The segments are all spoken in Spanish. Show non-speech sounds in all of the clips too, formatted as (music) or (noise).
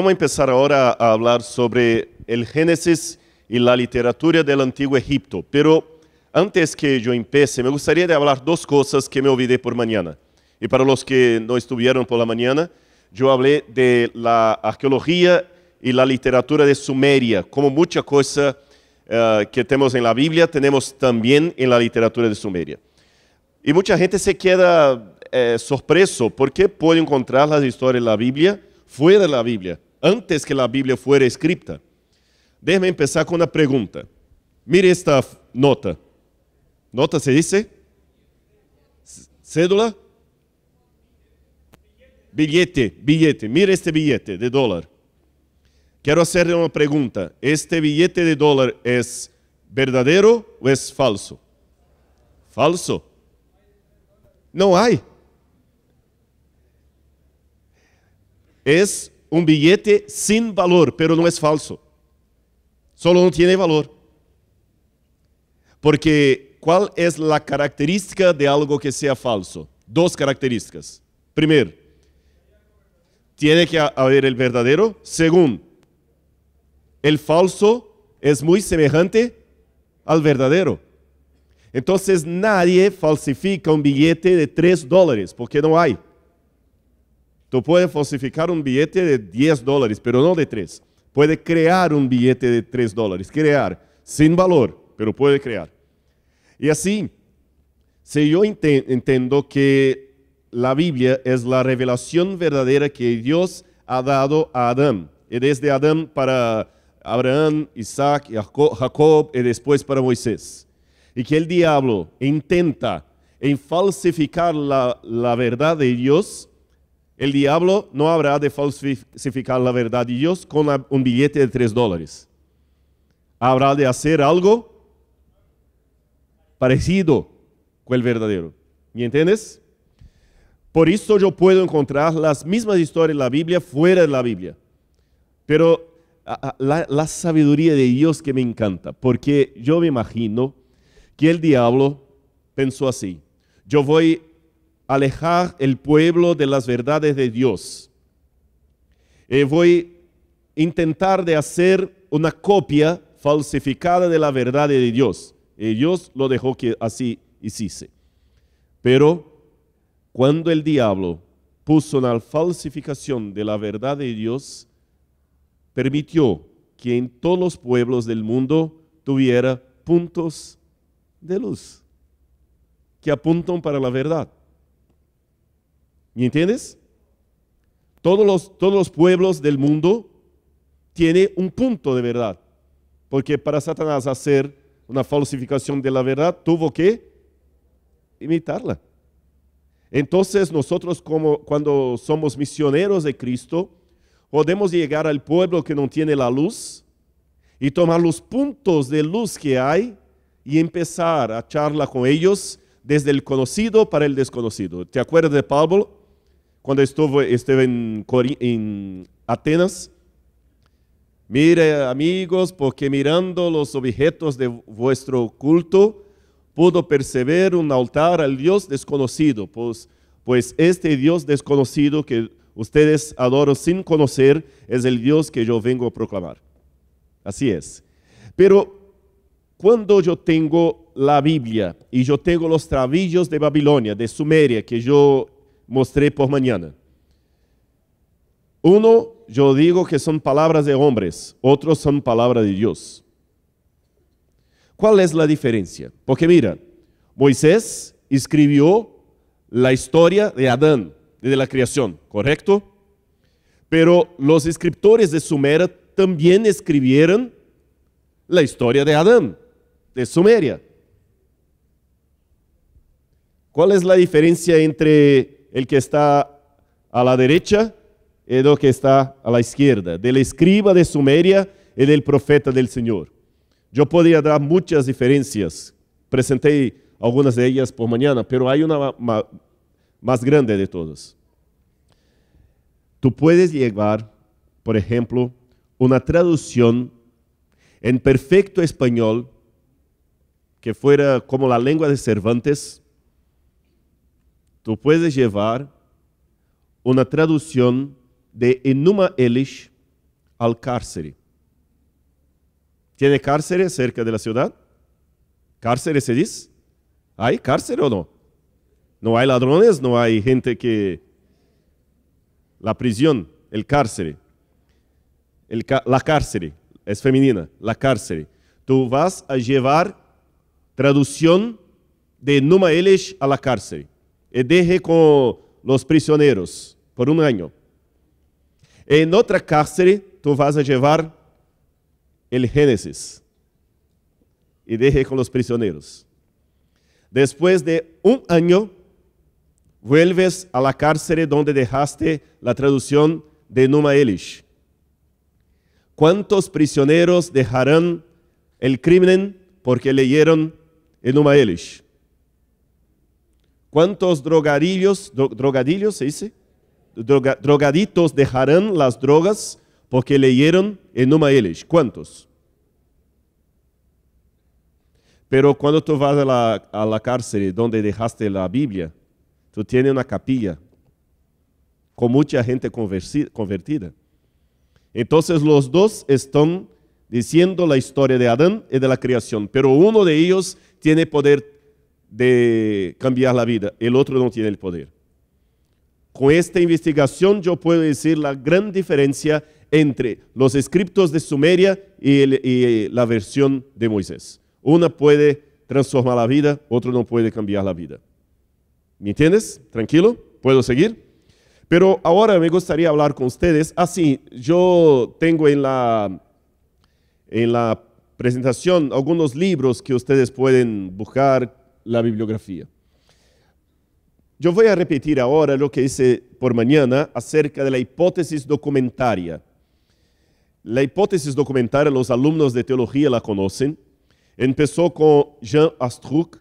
Vamos a empezar ahora a hablar sobre el Génesis y la literatura del Antiguo Egipto, pero antes que yo empiece, me gustaría de hablar dos cosas que me olvidé por mañana. Y para los que no estuvieron por la mañana, yo hablé de la arqueología y la literatura de Sumeria, como mucha cosa eh, que tenemos en la Biblia, tenemos también en la literatura de Sumeria. Y mucha gente se queda eh, sorpreso porque puede encontrar las historias de la Biblia fuera de la Biblia. antes que a Bíblia fosse escrita. Déjeme começar com uma pergunta. Mire esta nota. Nota se diz? Cédula? Bilhete, bilhete. Mire este bilhete de dólar. Quero hacerle uma pergunta. Este bilhete de dólar é verdadeiro ou é falso? Falso. Não há. É un billete sin valor, pero no es falso. Solo no tiene valor. Porque, ¿cuál es la característica de algo que sea falso? Dos características. Primero, tiene que haber el verdadero. Segundo, el falso es muy semejante al verdadero. Entonces nadie falsifica un billete de 3 dólares, porque no hay. Tú puedes falsificar un billete de 10 dólares, pero no de 3. Puede crear un billete de 3 dólares, crear, sin valor, pero puede crear. Y así, si yo entiendo que la Biblia es la revelación verdadera que Dios ha dado a Adán, y desde Adán para Abraham, Isaac, Jacob, y después para Moisés, y que el diablo intenta en falsificar la verdad de Dios, el diablo no habrá de falsificar la verdad de Dios con un billete de tres dólares. Habrá de hacer algo parecido con el verdadero. ¿Me entiendes? Por eso yo puedo encontrar las mismas historias en la Biblia fuera de la Biblia. Pero la, la, sabiduría de Dios que me encanta, porque yo me imagino que el diablo pensó así, yo voy alejar el pueblo de las verdades de Dios. Eh, voy a intentar de hacer una copia falsificada de la verdad de Dios. y eh, Dios lo dejó que así hiciese. Pero cuando el diablo puso una falsificación de la verdad de Dios, permitió que en todos los pueblos del mundo tuviera puntos de luz que apuntan para la verdad. ¿Me entiendes? Todos los, todos los pueblos del mundo tienen un punto de verdad. Porque para Satanás hacer una falsificación de la verdad, tuvo que imitarla. Entonces nosotros como, cuando somos misioneros de Cristo, podemos llegar al pueblo que no tiene la luz y tomar los puntos de luz que hay y empezar a charla con ellos desde el conocido para el desconocido. ¿Te acuerdas de Pablo? Cuando estuve, en, Atenas, mire amigos, porque mirando los objetos de vuestro culto, pudo percibir un altar al Dios desconocido, pues, pues este Dios desconocido que ustedes adoran sin conocer es el Dios que yo vengo a proclamar. Así es. Pero cuando yo tengo la Biblia y yo tengo los trabillos de Babilonia, de Sumeria, que yo mostré por mañana. Uno, yo digo que son palabras de hombres, otros son palabras de Dios. ¿Cuál es la diferencia? Porque mira, Moisés escribió la historia de Adán, de la creación, ¿correcto? Pero los escritores de sumer también escribieron la historia de Adán, de Sumeria. ¿Cuál es la diferencia entre el que está a la derecha y el que está a la izquierda, del escriba de Sumeria y del profeta del Señor. Yo podría dar muchas diferencias, presenté algunas de ellas por mañana, pero hay una más grande de todas. Tú puedes llevar, por ejemplo, una traducción en perfecto español que fuera como la lengua de Cervantes, tú puedes llevar una traducción de Enuma Elish al cárcere. ¿Tiene cárcere cerca de la ciudad? ¿Cárcere se dice? ¿Hay cárcere o no? No hay ladrones, no hay gente que... La prisión, el cárcere. La cárcere, es femenina, la cárcere. Tú vas a llevar traducción de Enuma Elish a la cárcere y eh, deje con los prisioneros por un año. En otra cárcel tú vas a llevar el Génesis y deje con los prisioneros. Después de un año, vuelves a la cárcel donde dejaste la traducción de Numa Elish. ¿Cuántos prisioneros dejarán el crimen porque leyeron el Numa Elish? ¿Cuántos drogadillos, drogadillos se dice? drogaditos dejarán las drogas porque leyeron Enuma Elish? ¿Cuántos? Pero cuando tú vas a la, a la cárcel donde dejaste la Biblia, tú tienes una capilla con mucha gente convertida. Entonces los dos están diciendo la historia de Adán y de la creación, pero uno de ellos tiene poder de cambiar la vida, el otro no tiene el poder. Con esta investigación yo puedo decir la gran diferencia entre los escritos de Sumeria y, la versión de Moisés. Una puede transformar la vida, otro no puede cambiar la vida. ¿Me entiendes? Tranquilo, puedo seguir. Pero ahora me gustaría hablar con ustedes. Así, ah, yo tengo en la, en la presentación algunos libros que ustedes pueden buscar, la bibliografía. Yo voy a repetir ahora lo que hice por mañana acerca de la hipótesis documentaria. La hipótesis documentaria los alumnos de teología la conocen. Empezó con Jean Astruc,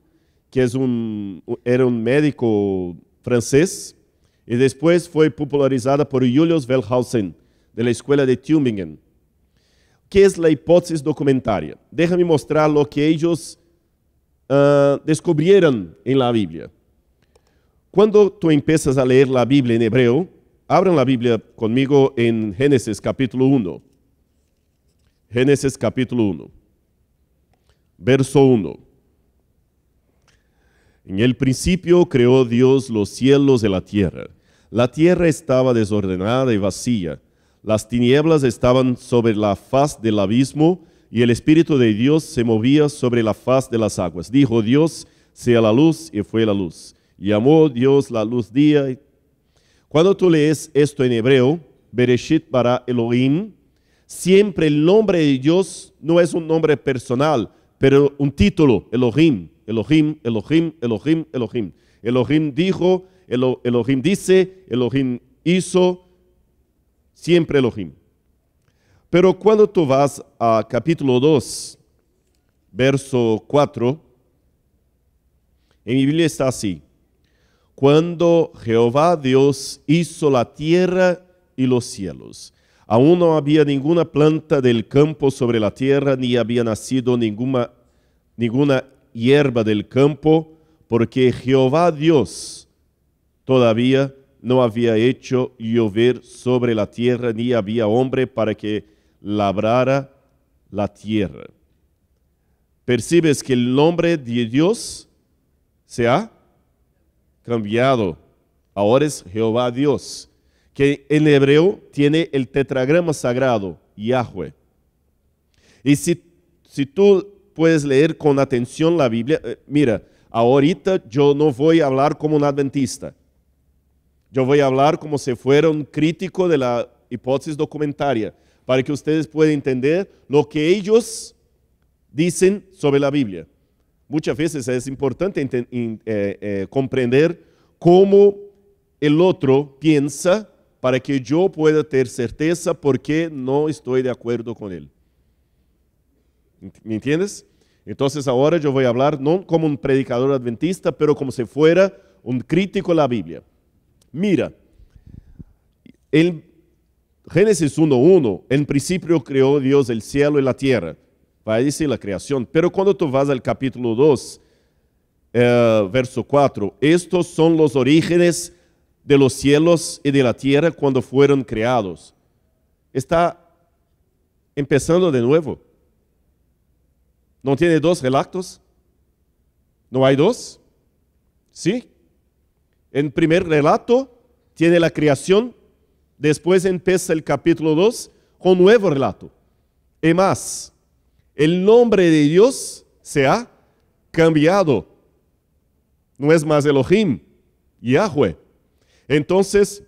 que es un, era un médico francés, y después fue popularizada por Julius Wellhausen, de la escuela de Tübingen. ¿Qué es la hipótesis documentaria? Déjame mostrar lo que ellos Ah, descubrieron en la Biblia. Cuando tú empiezas a leer la Biblia en hebreo, abran la Biblia conmigo en Génesis capítulo 1. Génesis capítulo 1, verso 1. En el principio creó Dios los cielos y la tierra. La tierra estaba desordenada y vacía. Las tinieblas estaban sobre la faz del abismo y el Espíritu de Dios se movía sobre la faz de las aguas. Dijo Dios, sea la luz, y fue la luz. Llamó Dios la luz día. Cuando tú lees esto en hebreo, Bereshit para Elohim, siempre el nombre de Dios no es un nombre personal, pero un título, Elohim, Elohim, Elohim, Elohim, Elohim. Elohim dijo, Elohim dice, Elohim hizo, siempre Elohim. Pero cuando tú vas a capítulo 2, verso 4, en mi Biblia está así. Cuando Jehová Dios hizo la tierra y los cielos, aún no había ninguna planta del campo sobre la tierra, ni había nacido ninguna, ninguna hierba del campo, porque Jehová Dios todavía no había hecho llover sobre la tierra, ni había hombre para que labrara la tierra. Percibes que el nombre de Dios se ha cambiado. Ahora es Jehová Dios, que en hebreo tiene el tetragrama sagrado, Yahweh. Y si, si tú puedes leer con atención la Biblia, eh, mira, ahorita yo no voy a hablar como un adventista. Yo voy a hablar como si fuera un crítico de la hipótesis documentaria para que ustedes puedan entender lo que ellos dicen sobre la Biblia. Muchas veces es importante eh, eh, comprender cómo el otro piensa para que yo pueda tener certeza por qué no estoy de acuerdo con él. ¿Me entiendes? Entonces ahora yo voy a hablar no como un predicador adventista, pero como si fuera un crítico de la Biblia. Mira, él... Génesis 1.1, en principio creó Dios el cielo y la tierra. va a decir la creación. Pero cuando tú vas al capítulo 2, eh, verso 4, estos son los orígenes de los cielos y de la tierra cuando fueron creados. Está empezando de nuevo. ¿No tiene dos relatos? ¿No hay dos? ¿Sí? En primer relato tiene la creación Después empieza el capítulo 2 con nuevo relato. Y más, el nombre de Dios se ha cambiado. No es más Elohim, Yahweh. Entonces,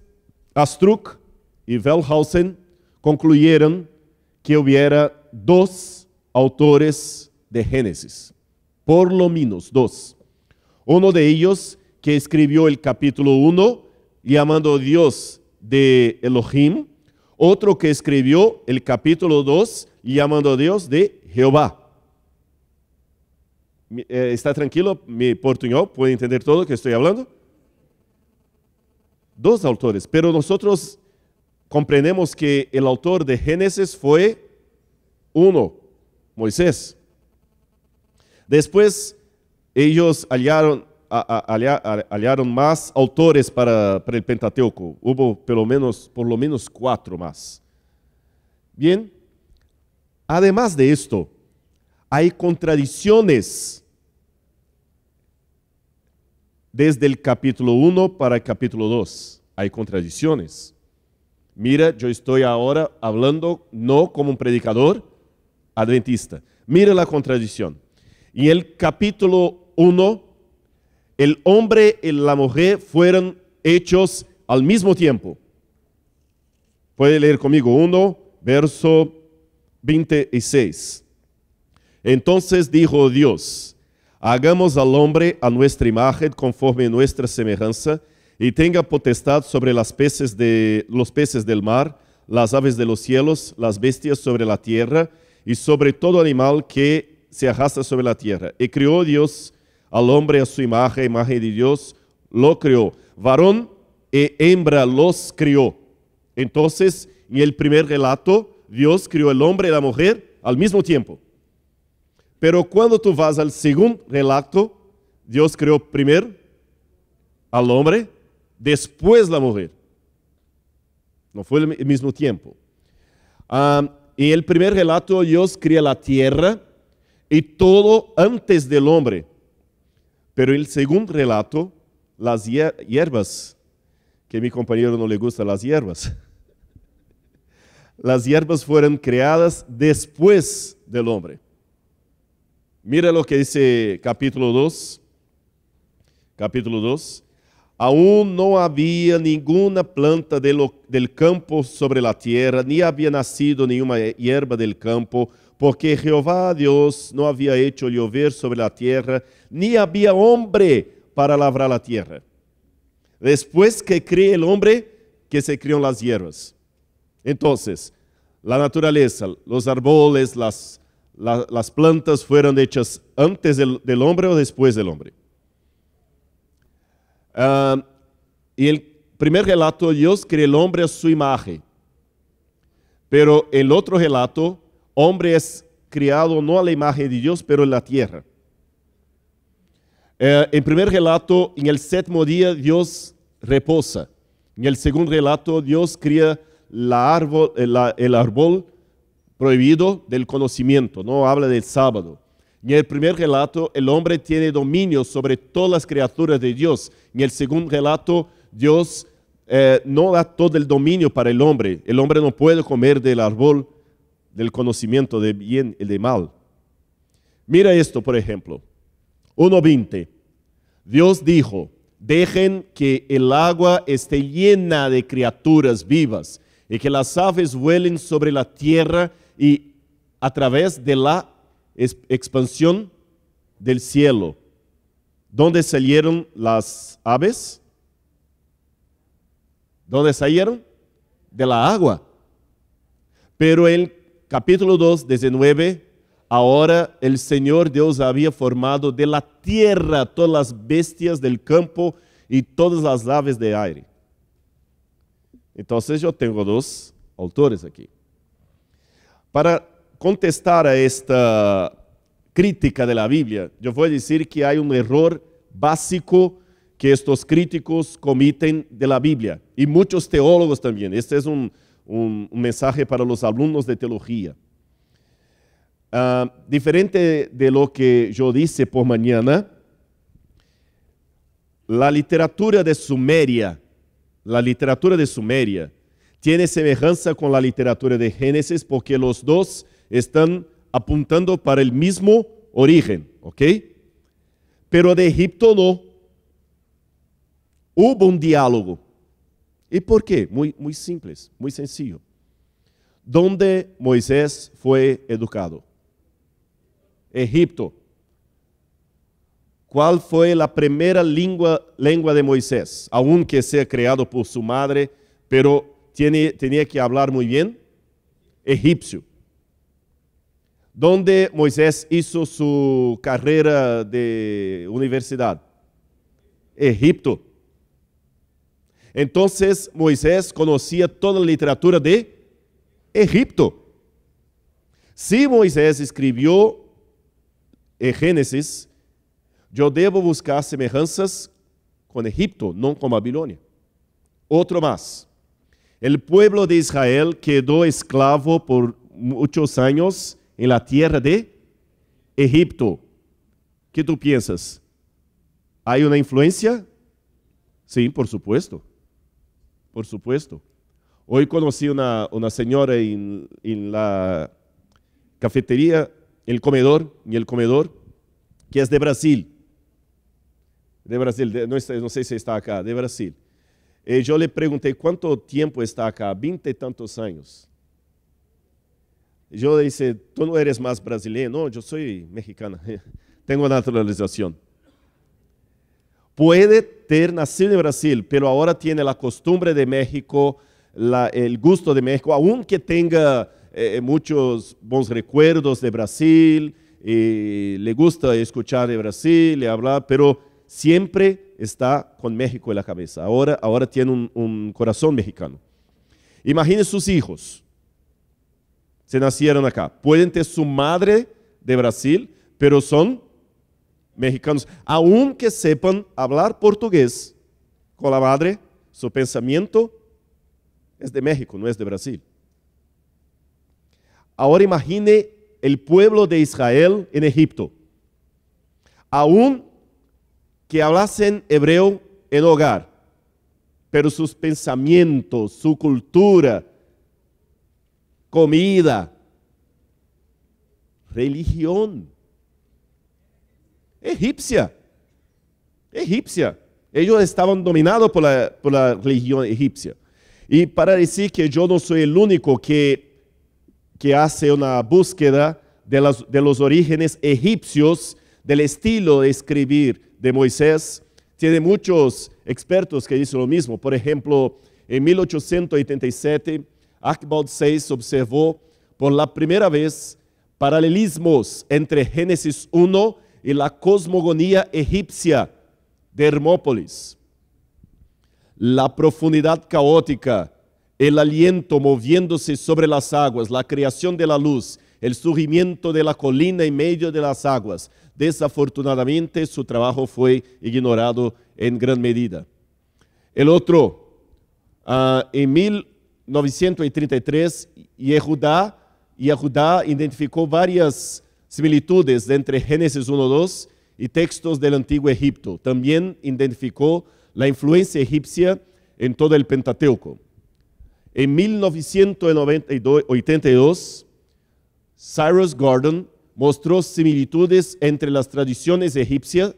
Astruc y Wellhausen concluyeron que hubiera dos autores de Génesis, por lo menos dos. Uno de ellos que escribió el capítulo 1 llamando a Dios de Elohim, otro que escribió el capítulo 2 llamando a Dios de Jehová. Eh, ¿Está tranquilo mi portuñol? ¿Puede entender todo lo que estoy hablando? Dos autores, pero nosotros comprendemos que el autor de Génesis fue uno, Moisés. Después ellos hallaron Aliaron más autores para, el Pentateuco. Hubo por lo menos cuatro más Bien, además de esto, hay contradicciones desde el capítulo 1 para el capítulo 2. Hay contradicciones. Mira, yo estoy ahora hablando no como un predicador adventista. Mira la contradicción. y el capítulo 1 el hombre y la mujer fueron hechos al mismo tiempo. Puede leer conmigo uno verso 26. Entonces dijo Dios, hagamos al hombre a nuestra imagen conforme a nuestra semejanza y tenga potestad sobre las peces de, los peces del mar, las aves de los cielos, las bestias sobre la tierra y sobre todo animal que se arrastra sobre la tierra. Y creó Dios al hombre a su imagen, imagen de Dios, lo creó. Varón e hembra los crió. Entonces, en el primer relato, Dios crió el hombre y la mujer al mismo tiempo. Pero cuando tú vas al segundo relato, Dios creó primero al hombre, después la mujer. No fue el mismo tiempo. en el primer relato, Dios cría la tierra y todo antes del hombre. Pero el segundo relato, las hierbas, que a mi compañero no le gustan las hierbas, las hierbas fueron creadas después del hombre. Mira lo que dice capítulo 2, capítulo 2. Aún no había ninguna planta del campo sobre la tierra, ni había nacido ninguna hierba del campo porque Jehová Dios no había hecho llover sobre la tierra, ni había hombre para labrar la tierra. Después que cree el hombre, que se crearon las hierbas. Entonces, la naturaleza, los árboles, las, plantas fueron hechas antes del, hombre o después del hombre. Ah, y el primer relato, Dios creó el hombre a su imagen. Pero el otro relato, Hombre es criado no a la imagen de Dios, pero en la tierra. Eh, en primer relato, en el séptimo día Dios reposa. En el segundo relato, Dios cría eh, el, árbol prohibido del conocimiento, no habla del sábado. En el primer relato, el hombre tiene dominio sobre todas las criaturas de Dios. En el segundo relato, Dios eh, no da todo el dominio para el hombre. El hombre no puede comer del árbol del conocimiento de bien y de mal. Mira esto, por ejemplo. 1.20. Dios dijo, dejen que el agua esté llena de criaturas vivas y que las aves vuelen sobre la tierra y a través de la expansión del cielo. ¿Dónde salieron las aves? ¿Dónde salieron? De la agua. Pero el Capítulo 2, 19. Ahora el Señor Dios había formado de la tierra todas las bestias del campo y todas las aves de aire. Entonces yo tengo dos autores aquí. Para contestar a esta crítica de la Biblia, yo voy a decir que hay un error básico que estos críticos cometen de la Biblia y muchos teólogos también. Este es un, un, mensaje para los alumnos de teología. Ah, diferente de lo que yo dice por mañana, la literatura de Sumeria, la literatura de Sumeria, tiene semejanza con la literatura de Génesis porque los dos están apuntando para el mismo origen, ¿ok? Pero de Egipto no. Hubo un diálogo E por quê? Muito simples, muito sencillo. Onde Moisés foi educado? Egipto. Qual foi a primeira língua, língua de Moisés? Aunque seja criado por sua madre, pero tinha, que hablar muy bien. Egipcio. Onde Moisés hizo su carrera de universidad? Egipto. Entonces Moisés conocía toda la literatura de Egipto. Si Moisés escribió en Génesis, yo debo buscar semejanzas con Egipto, no con Babilonia. Otro más. El pueblo de Israel quedó esclavo por muchos años en la tierra de Egipto. ¿Qué tú piensas? ¿Hay una influencia? Sí, por supuesto por supuesto. Hoy conocí una, una señora en, la cafetería, el comedor, el comedor, que es de Brasil. De Brasil, no, sé si está acá, de Brasil. Eh, yo le pregunté cuánto tiempo está acá, veinte tantos años. Yo le dije, tú no eres más brasileño, no, yo soy mexicana, (laughs) tengo naturalización. Puede tener nacido en Brasil, pero ahora tiene la costumbre de México, el gusto de México, aunque tenga eh, muchos buenos recuerdos de Brasil, le gusta escuchar de Brasil, le habla, pero siempre está con México en la cabeza. Ahora, ahora tiene un, un corazón mexicano. Imaginen sus hijos. Se nacieron acá. Pueden ser su madre de Brasil, pero son mexicanos, aun que sepan hablar portugués con la madre, su pensamiento es de México, no es de Brasil. Ahora imagine el pueblo de Israel en Egipto. Aún que hablasen hebreo en hogar, pero sus pensamientos, su cultura, comida, religión, egipcia. Egipcia. Ellos estaban dominados por la, religión egipcia. Y para decir que yo no soy el único que, que hace una búsqueda de, de los orígenes egipcios del estilo de escribir de Moisés, tiene muchos expertos que dicen lo mismo. Por ejemplo, en 1887, Archibald VI observó por la primera vez paralelismos entre Génesis 1 y la cosmogonía egipcia de Hermópolis. La profundidad caótica, el aliento moviéndose sobre las aguas, la creación de la luz, el surgimiento de la colina en medio de las aguas. Desafortunadamente su trabajo fue ignorado en gran medida. El otro, ah, en 1933, Yehuda, Yehudá identificó varias similitudes entre Génesis 1.2 y textos del Antiguo Egipto. También identificó la influencia egipcia en todo el Pentateuco. En 1982, Cyrus Gordon mostró similitudes entre las tradiciones egipcia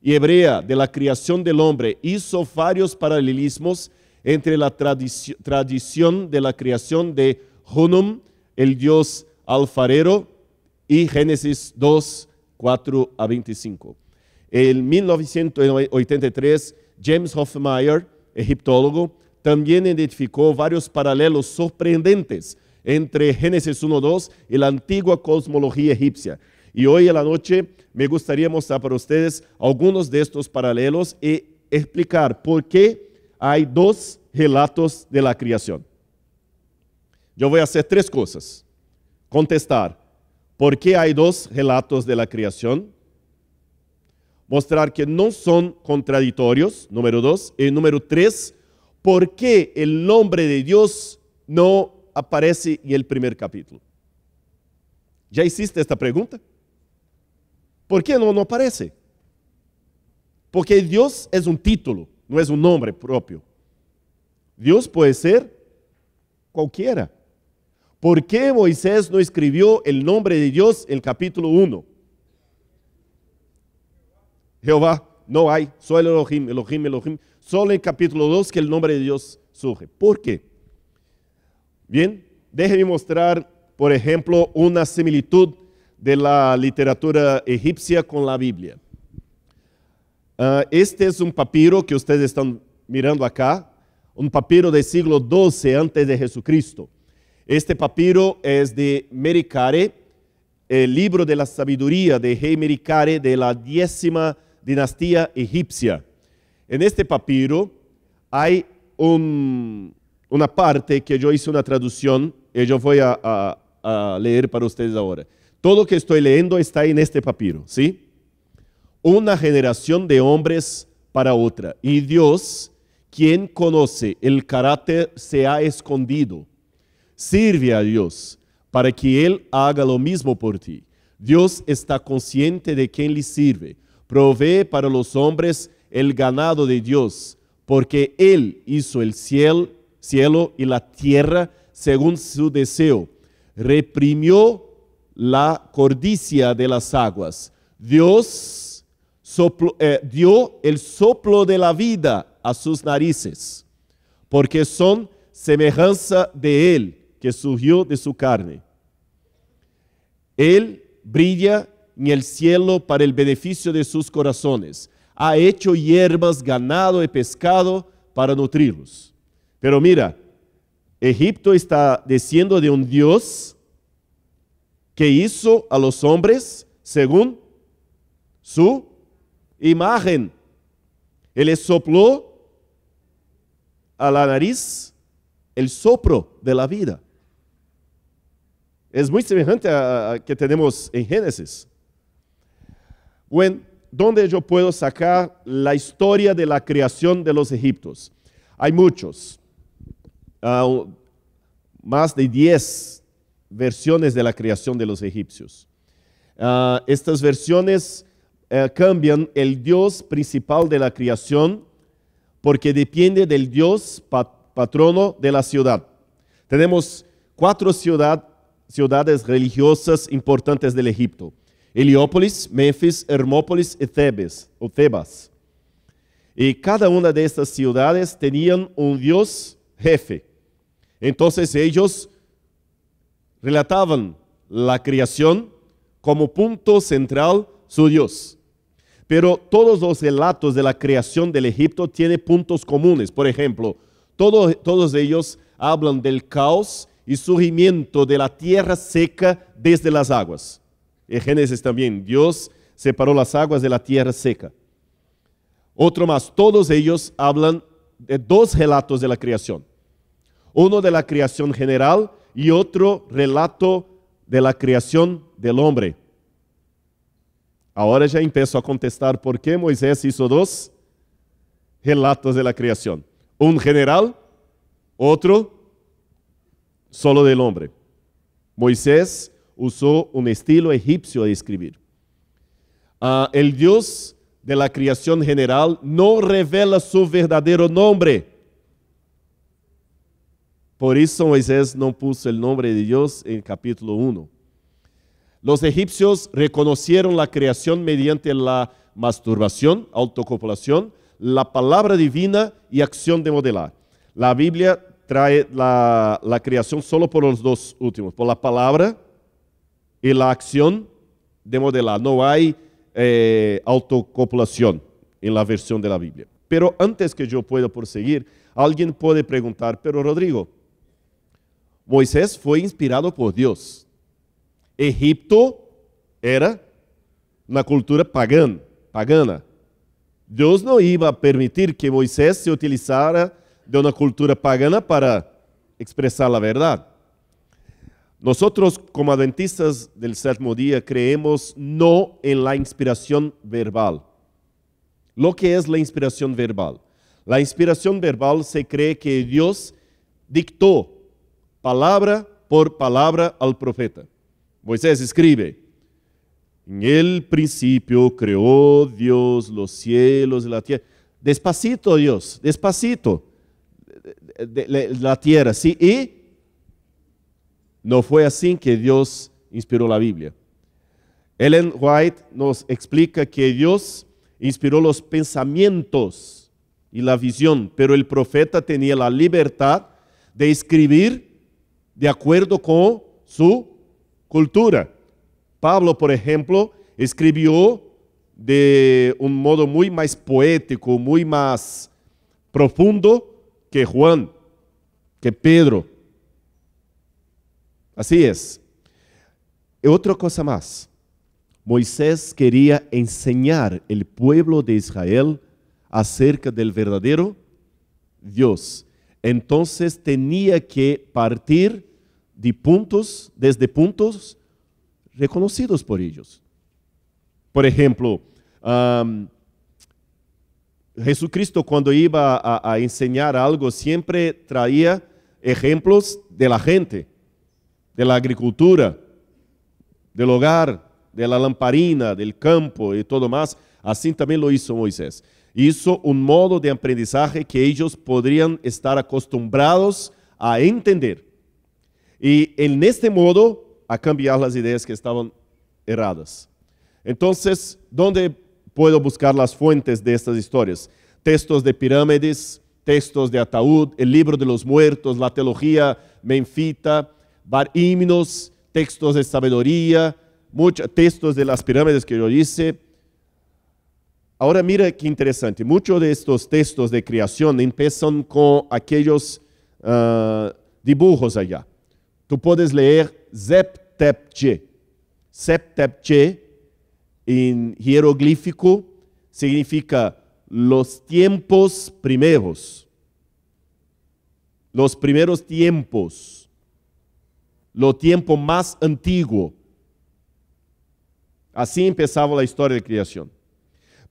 y hebrea de la creación del hombre. Hizo varios paralelismos entre la tradición de la creación de Hunum, el dios alfarero, y Génesis 2, 4 a 25. En 1983, James Hoffmeyer, egiptólogo, también identificó varios paralelos sorprendentes entre Génesis 1, 2 y la antigua cosmología egipcia. Y hoy en la noche me gustaría mostrar para ustedes algunos de estos paralelos y explicar por qué hay dos relatos de la creación. Yo voy a hacer tres cosas. Contestar ¿Por qué hay dos relatos de la creación? Mostrar que no son contradictorios, número dos. Y número tres, ¿por qué el nombre de Dios no aparece en el primer capítulo? ¿Ya hiciste esta pregunta? ¿Por qué no, no aparece? Porque Dios es un título, no es un nombre propio. Dios puede ser cualquiera. ¿Por qué Moisés no escribió el nombre de Dios en el capítulo 1? Jehová, no hay, solo Elohim, Elohim, Elohim. Solo en capítulo 2 que el nombre de Dios surge. ¿Por qué? Bien, déjenme mostrar, por ejemplo, una similitud de la literatura egipcia con la Biblia. Ah, este es un papiro que ustedes están mirando acá, un papiro del siglo XII antes de Jesucristo. Este papiro es de Mericare, el libro de la sabiduría de He Mericare de la décima dinastía egipcia. En este papiro hay una parte que yo hice una traducción y yo voy a, a leer para ustedes ahora. Todo lo que estoy leyendo está en este papiro, ¿sí? Una generación de hombres para otra. Y Dios, quien conoce el carácter, se ha escondido Sirve a Dios para que Él haga lo mismo por ti. Dios está consciente de quien le sirve. Provee para los hombres el ganado de Dios, porque Él hizo el cielo, cielo y la tierra según su deseo. Reprimió la cordicia de las aguas. Dios eh, dio el soplo de la vida a sus narices, porque son semejanza de Él que surgió de su carne. Él brilla en el cielo para el beneficio de sus corazones. Ha hecho hierbas, ganado y pescado para nutrirlos. Pero mira, Egipto está diciendo de un Dios que hizo a los hombres según su imagen. Él sopló a la nariz el soplo de la vida. Es muy semejante a, lo que tenemos en Génesis. Bueno, ¿dónde yo puedo sacar la historia de la creación de los egiptos? Hay muchos, ah, más de 10 versiones de la creación de los egipcios. Ah, estas versiones eh, cambian el Dios principal de la creación porque depende del Dios patrono de la ciudad. Tenemos cuatro ciudades ciudades religiosas importantes del Egipto. Heliópolis, Memphis, Hermópolis y o Tebas. Y cada una de estas ciudades tenían un dios jefe. Entonces ellos relataban la creación como punto central su dios. Pero todos los relatos de la creación del Egipto tienen puntos comunes. Por ejemplo, todos ellos hablan del caos y surgimiento de la tierra seca desde las aguas. En Génesis también, Dios separó las aguas de la tierra seca. Otro más, todos ellos hablan de dos relatos de la creación. Uno de la creación general y otro relato de la creación del hombre. Ahora ya empiezo a contestar por qué Moisés hizo dos relatos de la creación. Un general, otro solo del hombre. Moisés usó un estilo egipcio de escribir. Ah, el Dios de la creación general no revela su verdadero nombre. Por eso Moisés no puso el nombre de Dios en capítulo 1. Los egipcios reconocieron la creación mediante la masturbación, autocopulación, la palabra divina y acción de modelar. La Biblia trae la, la, creación solo por los dos últimos, por la palabra y la acción de modelar. No hay eh, autocopulación en la versión de la Biblia. Pero antes que yo pueda proseguir, alguien puede preguntar, pero Rodrigo, Moisés fue inspirado por Dios. Egipto era una cultura pagana. pagana. Deus não ia permitir que Moisés se utilizara de una cultura pagana para expresar la verdad. Nosotros como adventistas del séptimo día creemos no en la inspiración verbal. Lo que es la inspiración verbal. La inspiración verbal se cree que Dios dictó palabra por palabra al profeta. Moisés escribe, en el principio creó Dios los cielos y la tierra. Despacito Dios, despacito de la tierra, ¿sí? Y no fue así que Dios inspiró la Biblia. Ellen White nos explica que Dios inspiró los pensamientos y la visión, pero el profeta tenía la libertad de escribir de acuerdo con su cultura. Pablo, por ejemplo, escribió de un modo muy más poético, muy más profundo, que Juan, que Pedro. Así es. Y otra cosa más. Moisés quería enseñar al pueblo de Israel acerca del verdadero Dios. Entonces tenía que partir de puntos, desde puntos reconocidos por ellos. Por ejemplo... Jesucristo cuando iba a, enseñar algo siempre traía ejemplos de la gente, de la agricultura, del hogar, de la lamparina, del campo y todo más. Así también lo hizo Moisés. Hizo un modo de aprendizaje que ellos podrían estar acostumbrados a entender. Y en este modo a cambiar las ideas que estaban erradas. Entonces, ¿dónde Puedo buscar las fuentes de estas historias. Textos de pirámides, textos de ataúd, el libro de los muertos, la teología menfita, bar himnos, textos de sabiduría, muchos textos de las pirámides que yo hice. Ahora mira qué interesante, muchos de estos textos de creación empiezan con aquellos ah, dibujos allá. Tú puedes leer Zeptepche. Zeptepche en jeroglífico significa los tiempos primeros, los primeros tiempos, lo tiempo más antiguo. Así empezaba la historia de creación.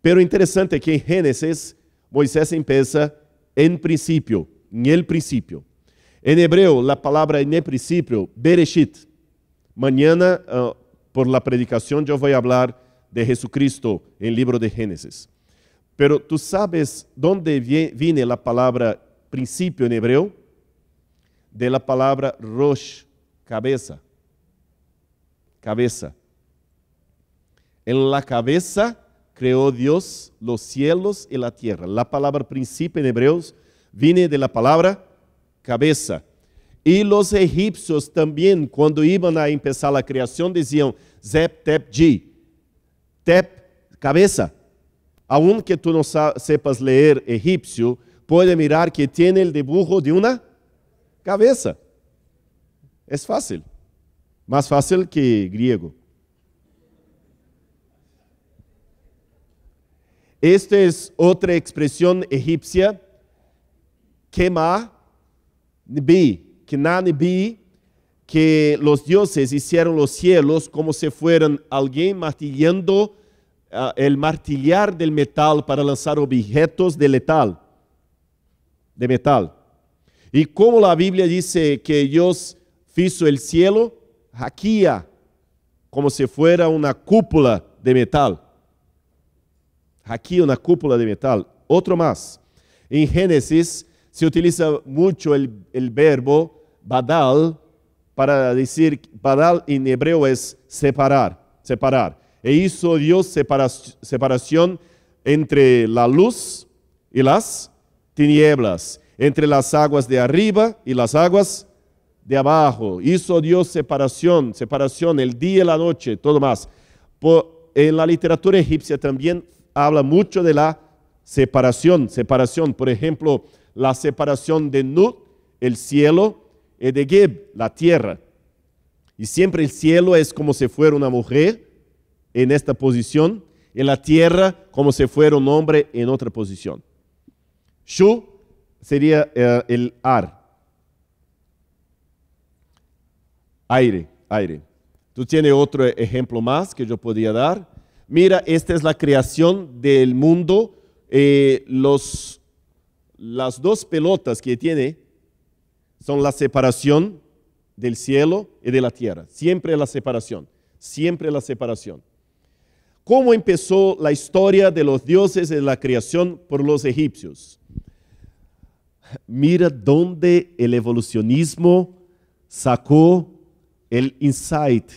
Pero interesante que en Génesis Moisés empieza en principio, en el principio. En hebreo la palabra en el principio, Bereshit. Mañana eh, por la predicación yo voy a hablar de Jesucristo en el libro de Génesis. Pero tú sabes dónde viene la palabra principio en hebreo? De la palabra rosh, cabeza. Cabeza. En la cabeza creó Dios los cielos y la tierra. La palabra principio en hebreos viene de la palabra cabeza. E os egipcios também, quando iban a começar a criação, diziam Zeptepji, tep, cabeza. Aunque tú no sepas leer egipcio, puede mirar que tiene el dibujo de una cabeza. Es fácil, más fácil que griego. Esta es otra expresión egipcia, kema, bi, Kena bi, que los dioses hicieron los cielos como si fueran alguien martillando ah, el martillar del metal para lanzar objetos de letal, de metal. Y como la Biblia dice que Dios hizo el cielo, hacía como si fuera una cúpula de metal. Aquí una cúpula de metal. Otro más. En Génesis se utiliza mucho el verbo badal, para decir, badal en hebreo es separar, separar. E hizo Dios separación entre la luz y las tinieblas, entre las aguas de arriba y las aguas de abajo. Hizo Dios separación, separación, el día y la noche, todo más. en la literatura egipcia también habla mucho de la separación, separación. Por ejemplo, la separación de Nut, el cielo, de Geb, la tierra. Y siempre el cielo es como si fuera una mujer en esta posición, y la tierra como si fuera un hombre en otra posición. Shu sería eh, el ar, aire, aire. Tú tienes otro ejemplo más que yo podría dar. Mira, esta es la creación del mundo. Eh, los, las dos pelotas que tiene son la separación del cielo y de la tierra. Siempre la separación, siempre la separación. ¿Cómo empezó la historia de los dioses de la creación por los egipcios? Mira dónde el evolucionismo sacó el insight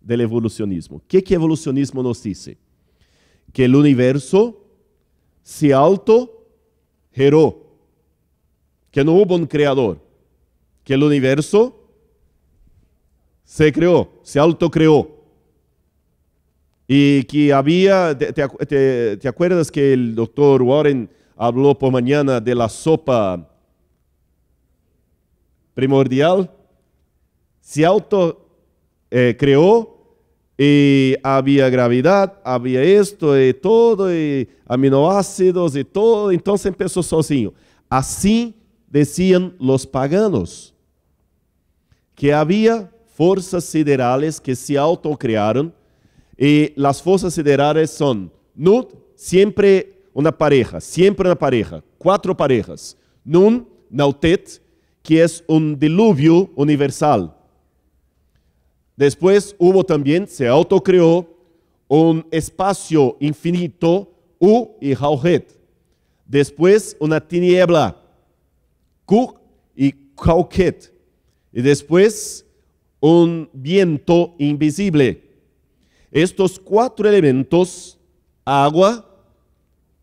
del evolucionismo. ¿Qué que evolucionismo nos dice? Que el universo se alto geró, que no hubo un creador que el universo se creó, se autocreó. Y que había, te, acuerdas que el doctor Warren habló por mañana de la sopa primordial? Se auto eh, creó y había gravedad, había esto y todo, y aminoácidos y todo, entonces empezó sozinho. Así decían los paganos que había fuerzas siderales que se autocrearon, y las fuerzas siderales son nun siempre una pareja, siempre una pareja, cuatro parejas. Nun, Nautet, que es un diluvio universal. Después hubo también, se autocreó un espacio infinito, U y Hauhet. Después una tiniebla, Kuk y Kauket y después un viento invisible. Estos cuatro elementos, agua,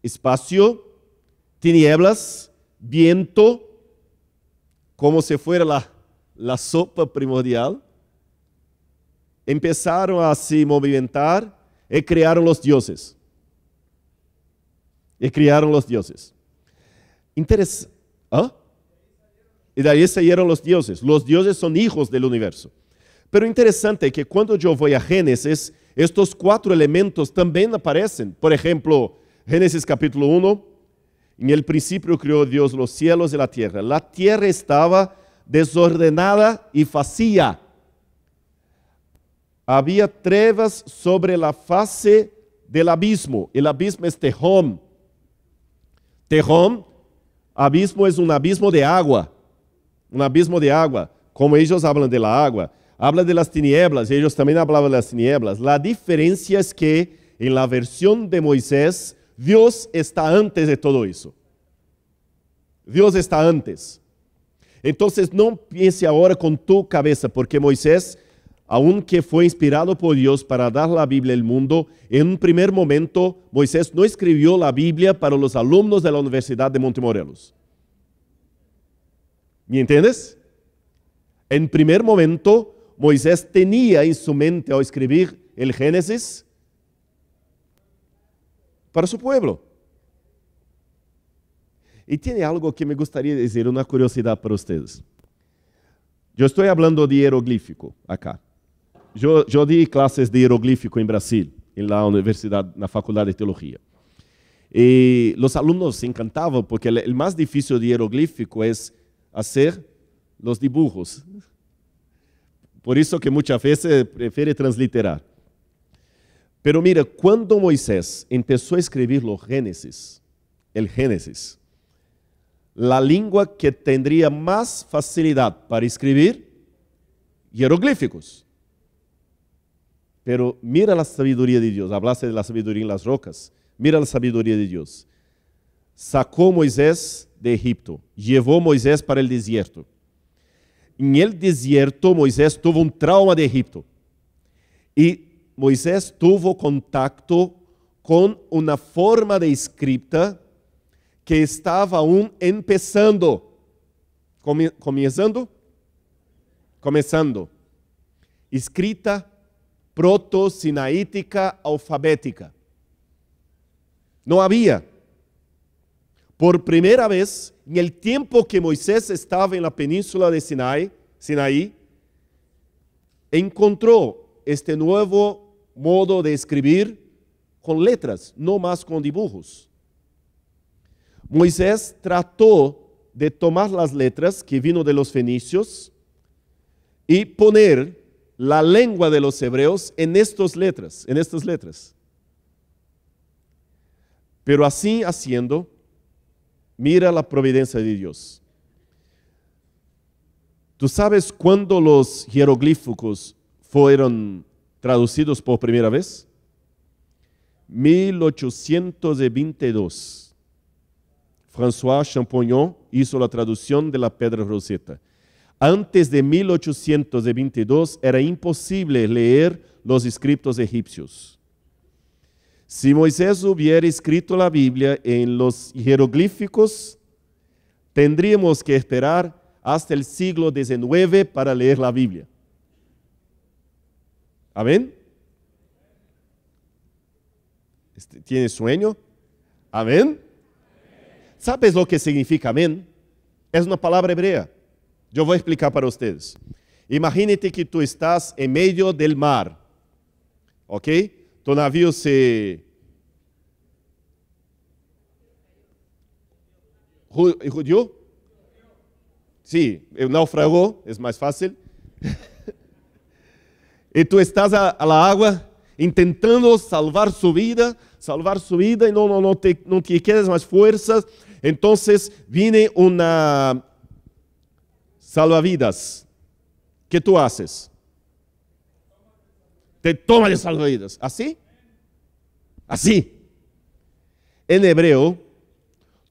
espacio, tinieblas, viento, como si fuera la, la sopa primordial, empezaron a se movimentar y crearon los dioses. Y crearon los dioses. Interesante. ¿Ah? y ahí se salieron los dioses, los dioses son hijos del universo. Pero interesante que cuando yo voy a Génesis estos cuatro elementos también aparecen Por ejemplo Génesis capítulo 1, en el principio creó Dios los cielos y la tierra la tierra estaba desordenada y vacía. había trevas sobre la fase del abismo. El abismo es Tejón Tehom, abismo es un abismo de agua un abismo de agua, como ellos hablan de la agua. Habla de las tinieblas, ellos también hablaban de las tinieblas. La diferencia es que en la versión de Moisés, Dios está antes de todo eso. Dios está antes. Entonces no piense ahora con tu cabeza, porque Moisés, aunque fue inspirado por Dios para dar la Biblia al mundo, en un primer momento Moisés no escribió la Biblia para los alumnos de la Universidad de Montemorelos. ¿Me entiendes? En primer momento, Moisés tenía en su mente al escribir el Génesis para su pueblo. Y tiene algo que me gustaría decir, una curiosidad para ustedes. Yo estoy hablando de hieroglífico acá. Yo, yo di clases de hieroglífico en Brasil, en la universidad, en la Facultad de Teología. Y los alumnos se encantaban porque el, el más difícil de hieroglífico es hacer los dibujos. Por eso que muchas veces prefiere transliterar. Pero mira, cuando Moisés empezó a escribir los Génesis, el Génesis, la lengua que tendría más facilidad para escribir, jeroglíficos. Pero mira la sabiduría de Dios. Hablaste de la sabiduría en las rocas. Mira la sabiduría de Dios. sacou Moisés de Egipto, levou Moisés para o deserto. Em el deserto, Moisés teve um trauma de Egipto. E Moisés teve contato com uma forma de escrita que estava aún empezando, começando, começando, escrita proto-sinaítica alfabética. Não havia Por primera vez, en el tiempo que Moisés estaba en la península de Sinai, Sinaí, encontró este nuevo modo de escribir con letras, no más con dibujos. Moisés trató de tomar las letras que vino de los fenicios y poner la lengua de los hebreos en estas letras, en estas letras. Pero así haciendo, Mira la providencia de Dios. ¿Tú sabes cuándo los jeroglíficos fueron traducidos por primera vez? 1822. François Champollion hizo la traducción de la Pedra Roseta. Antes de 1822 era imposible leer los escritos egipcios. Si Moisés hubiera escrito la Biblia en los jeroglíficos, tendríamos que esperar hasta el siglo XIX para leer la Biblia. Amén. Este, ¿Tiene sueño? Amén. ¿Sabes lo que significa amén? Es una palabra hebrea. Yo voy a explicar para ustedes. Imagínate que tú estás en medio del mar, ¿ok? Tu navio se rodeou? Sim, sí, naufragou, é mais fácil. (laughs) e tu estás à, la água intentando salvar sua vida, salvar sua vida e não, não, não, te, não te quedas mais forças. Então, vem uma salva-vidas. que tu haces? Te toma de salvavidas. Así. Así. En hebreo,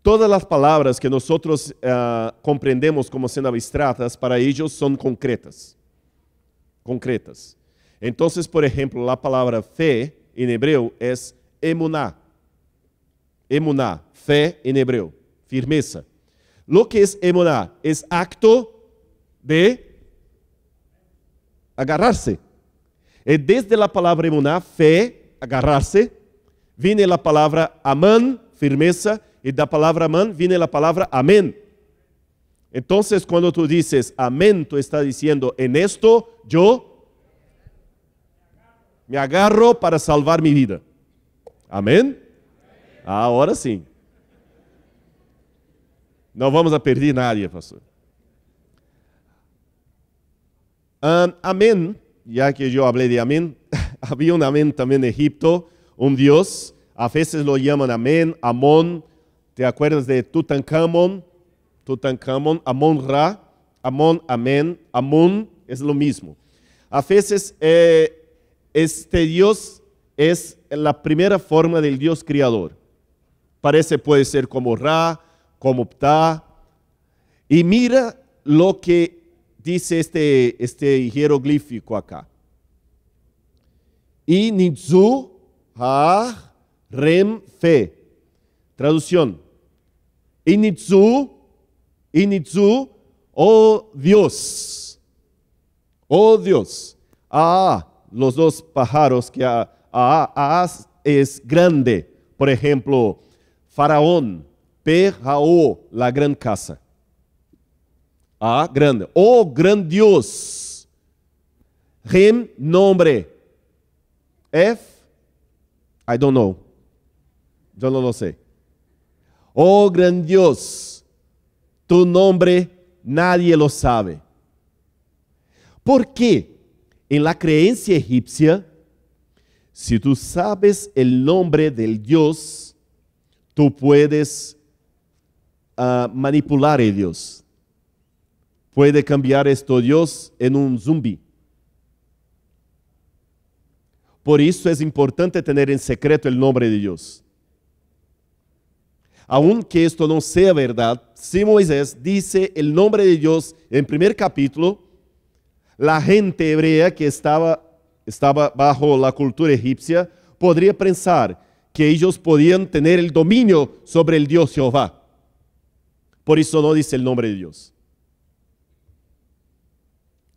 todas las palabras que nosotros uh, comprendemos como siendo abstratas para ellos son concretas. Concretas. Entonces, por ejemplo, la palabra fe en hebreo es emuná. Emuná, fe en hebreo, firmeza. Lo que es emuná es acto de agarrarse, e desde a palavra emuná, fé, agarrar-se, vem a palavra aman, firmeza, e da palavra aman vem a palavra amém. Então, quando tu dices amém, tu está dizendo, en esto yo me agarro para salvar minha vida. Amém? Agora sim. Não vamos a perder nada, pastor. Um, ah, amém ya que yo hablé de amén, (laughs) había un amén también en Egipto, un dios, a veces lo llaman amén, Amón, ¿te acuerdas de Tutankamón? Tutankamón, Amón Ra, Amón, amén, Amón, es lo mismo. A veces eh, este dios es la primera forma del dios creador. Parece puede ser como Ra, como Ptah. Y mira lo que dice este, este jeroglífico acá. Y rem fe. Traducción. Y Inizu oh Dios. Oh Dios. Ah, los dos pájaros que ah, ah, ah, es grande. Por ejemplo, Faraón, O la gran casa. Ah, grande. Oh, gran Dios. Rem, nombre. F, I don't know. Yo no lo sé. Oh, gran Dios. Tu nombre nadie lo sabe. ¿Por qué? en la creencia egipcia, si tú sabes el nombre del Dios, tú puedes ah, manipular a Dios puede cambiar esto Dios en un zumbi. Por eso es importante tener en secreto el nombre de Dios. Aunque esto no sea verdad, si Moisés dice el nombre de Dios en primer capítulo, la gente hebrea que estaba bajo la cultura egipcia, podría pensar que ellos podían tener el dominio sobre el Dios Jehová. Por eso no dice el nombre de Dios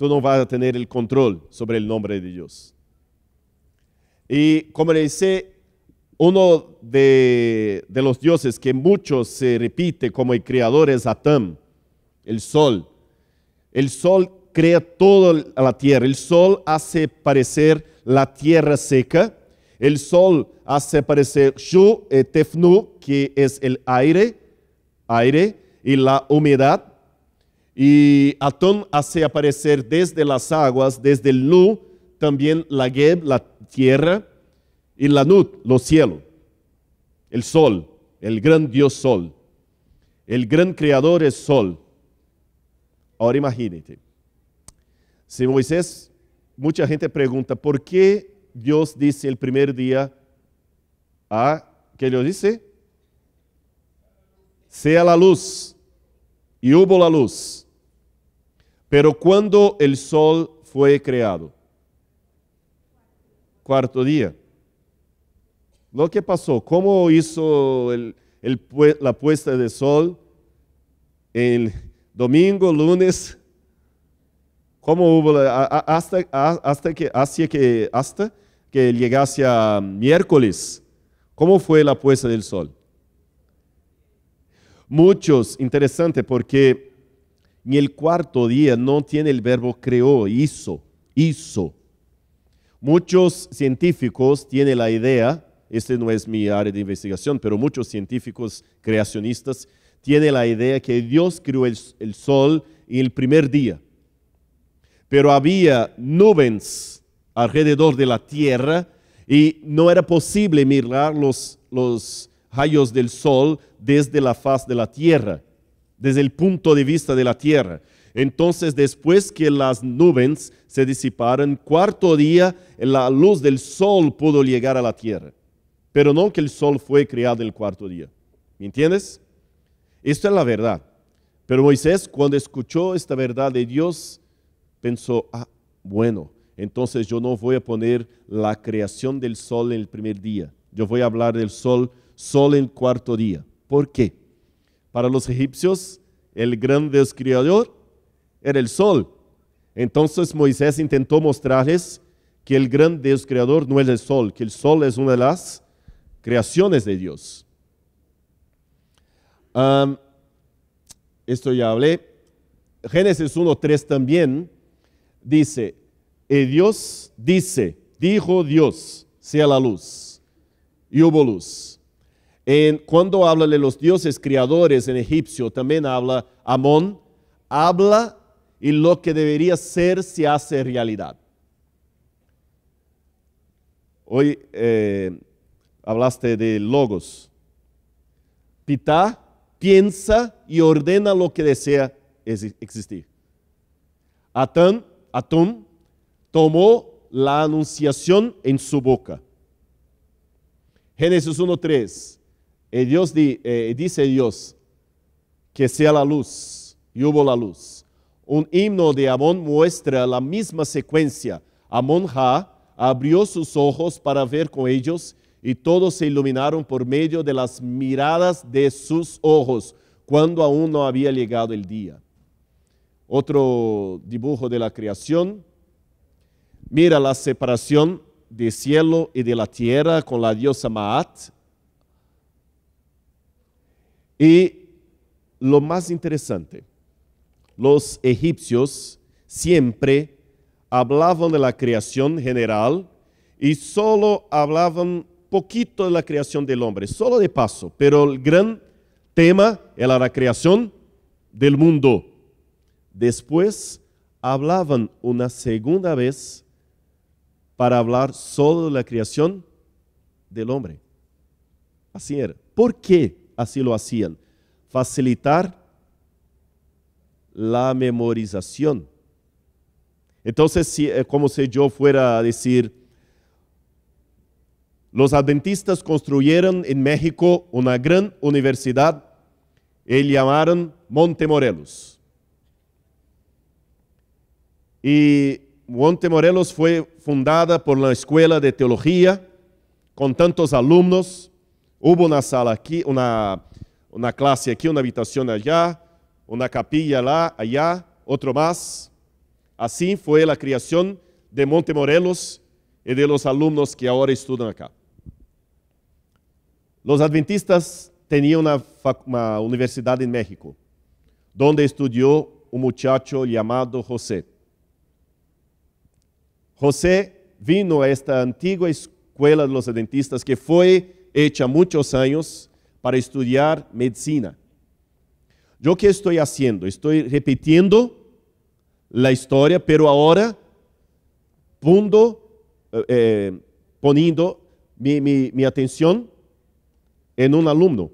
no va a tener el control sobre el nombre de Dios. Y como le dice, uno de, los dioses que muchos se repite como el creador es Atam, el sol. El sol crea toda la tierra. El sol hace parecer la tierra seca. El sol hace parecer Shu eh, Tefnu, que es el aire, aire y la humedad. Y Atón hace aparecer desde las aguas, desde el Nu, también la Geb, la tierra, y la Nut, los cielos, el sol, el gran Dios sol. El gran creador es sol. Ahora imagínate. Si Moisés, mucha gente pregunta, ¿por qué Dios dice el primer día a, ah, ¿qué Dios dice? Sea la luz. Y hubo la luz. Pero cuando el sol fue creado? Cuarto día. Lo que pasó, ¿cómo hizo la puesta de sol el domingo, lunes? ¿Cómo hubo hasta, hasta, que, que, hasta que llegase a miércoles? ¿Cómo fue la puesta del sol? Muchos, interesante porque ni el cuarto día no tiene el verbo creó, hizo, hizo. Muchos científicos tienen la idea, este no es mi área de investigación, pero muchos científicos creacionistas tienen la idea que Dios creó el, sol en el primer día. Pero había nubes alrededor de la tierra y no era posible mirar los rayos del sol desde la faz de la tierra desde el punto de vista de la tierra. Entonces, después que las nubes se disiparon, cuarto día la luz del sol pudo llegar a la tierra. Pero no que el sol fue creado el cuarto día. ¿Me entiendes? Esto es la verdad. Pero Moisés, cuando escuchó esta verdad de Dios, pensó, ah, bueno, entonces yo no voy a poner la creación del sol en el primer día. Yo voy a hablar del sol sol en el cuarto día. ¿Por qué? Para los egipcios, el gran Dios Creador era el sol. Entonces Moisés intentó mostrarles que el gran Dios creador no es el sol, que el sol es una de las creaciones de Dios. esto ya hablé. Génesis 1.3 también dice, y Dios dice, dijo Dios, sea la luz, y hubo luz cuando habla de los dioses creadores en egipcio, también habla Amón, habla y lo que debería ser se hace realidad. Hoy eh, hablaste de logos. Pitá piensa y ordena lo que desea existir. Atán, Atún tomó la anunciación en su boca. Génesis 1.3 y eh, Dios eh, dice Dios, que sea la luz, y hubo la luz. Un himno de Amón muestra la misma secuencia. Amón Ja abrió sus ojos para ver con ellos y todos se iluminaron por medio de las miradas de sus ojos cuando aún no había llegado el día. Otro dibujo de la creación. Mira la separación del cielo y de la tierra con la diosa Maat, y lo más interesante, los egipcios siempre hablaban de la creación general y solo hablaban poquito de la creación del hombre, solo de paso, pero el gran tema era la creación del mundo. Después hablaban una segunda vez para hablar solo de la creación del hombre. Así era. ¿Por qué? así lo hacían. Facilitar la memorización. Entonces, eh, como si yo fuera a decir, los adventistas construyeron en México una gran universidad y eh, llamaron Monte Morelos. Y Monte Morelos fue fundada por la Escuela de Teología, con tantos alumnos, Hubo una sala aquí, una, una clase aquí, una habitación allá, una capilla lá, allá, otro más. Así fue la creación de Monte Morelos y de los alumnos que ahora estudian acá. Los adventistas tenían una, una universidad en México, donde estudió un muchacho llamado José. José vino a esta antigua escuela de los adventistas que fue hecha muchos años para estudiar medicina. ¿Yo qué estoy haciendo? Estoy repitiendo la historia, pero ahora pundo, eh, eh, poniendo mi, mi atención en un alumno.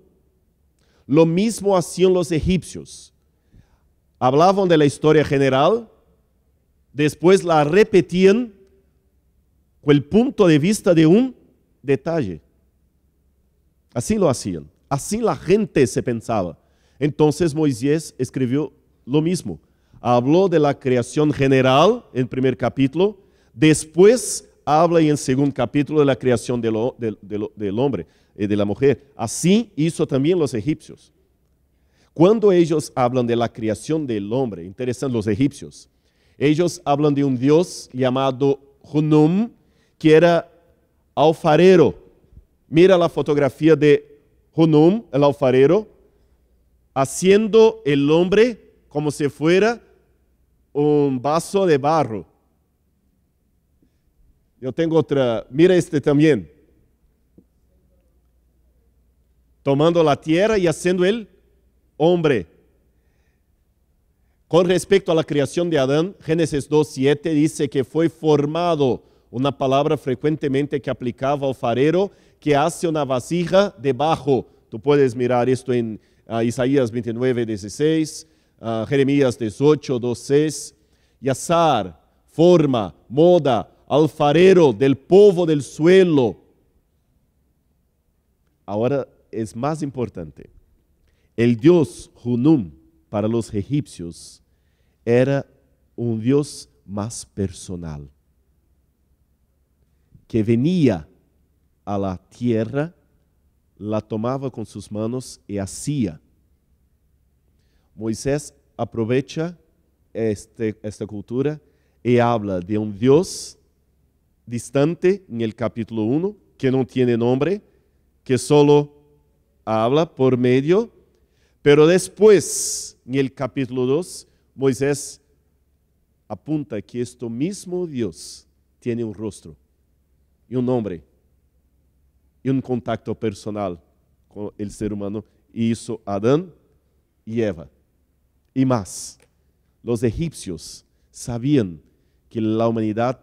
Lo mismo hacían los egipcios. Hablaban de la historia general, después la repetían con el punto de vista de un detalle. Así lo hacían. Así la gente se pensaba. Entonces Moisés escribió lo mismo. Habló de la creación general en primer capítulo. Después habla en segundo capítulo de la creación del, hombre y eh, de la mujer. Así hizo también los egipcios. Cuando ellos hablan de la creación del hombre, interesan los egipcios, ellos hablan de un dios llamado Hunum, que era alfarero Mira la fotografía de Hunum, el alfarero, haciendo el hombre como si fuera un vaso de barro. Yo tengo otra, mira este también. Tomando la tierra y haciendo el hombre. Con respecto a la creación de Adán, Génesis 2.7 dice que fue formado, una palabra frecuentemente que aplicaba al farero, que hace una vasija debajo. Tú puedes mirar esto en ah, Isaías 29, 16, ah, Jeremías 18, 2.6. Yazar, forma, moda, alfarero del povo del suelo. Ahora es más importante. El dios Hunum para los egipcios era un dios más personal, que venía a la tierra, la tomaba con sus manos y hacía. Moisés aprovecha este, esta cultura y habla de un Dios distante en el capítulo 1, que no tiene nombre, que solo habla por medio, pero después, en el capítulo 2, Moisés apunta que este mismo Dios tiene un rostro y un nombre, e un um contacto personal con el ser humano. y e hizo Adán y e Eva. y más, los egipcios sabían que la humanidad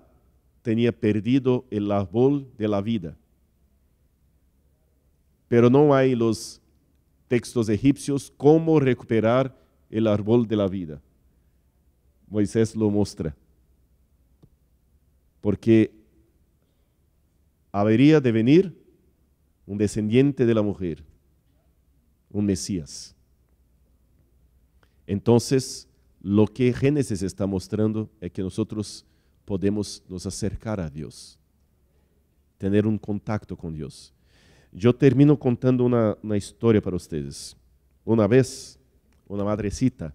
tenía perdido el árbol de la vida. Pero no hay los textos egipcios cómo recuperar el árbol de la vida. Moisés lo muestra Porque habría de venir un descendiente de la mujer, un Mesías. Entonces, lo que Génesis está mostrando es que nosotros podemos nos acercar a Dios, tener un contacto con Dios. Yo termino contando una, historia para ustedes. Una vez, una madrecita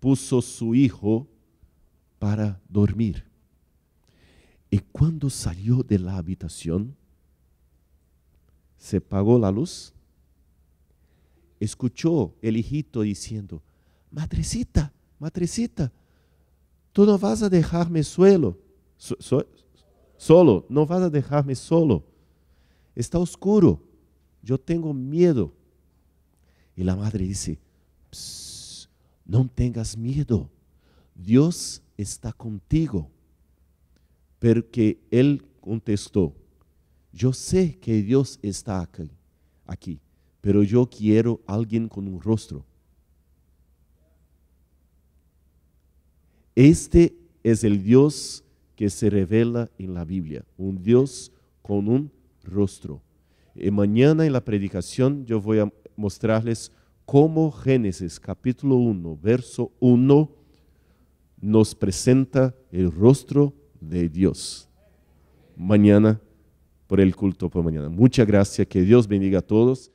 puso su hijo para dormir. Y cuando salió de la habitación, se pagó la luz, escuchó el hijito diciendo, madrecita, madrecita, tú no vas a dejarme suelo, solo, no vas a dejarme solo. Está oscuro, yo tengo miedo. Y la madre dice, no tengas miedo, Dios está contigo. Porque él contestó, yo sé que Dios está aquí, pero yo quiero alguien con un rostro. Este es el Dios que se revela en la Biblia, un Dios con un rostro. Y eh, mañana en la predicación yo voy a mostrarles cómo Génesis capítulo 1, verso 1 nos presenta el rostro de Dios. Mañana por el culto por mañana. Muchas gracias, que Dios bendiga a todos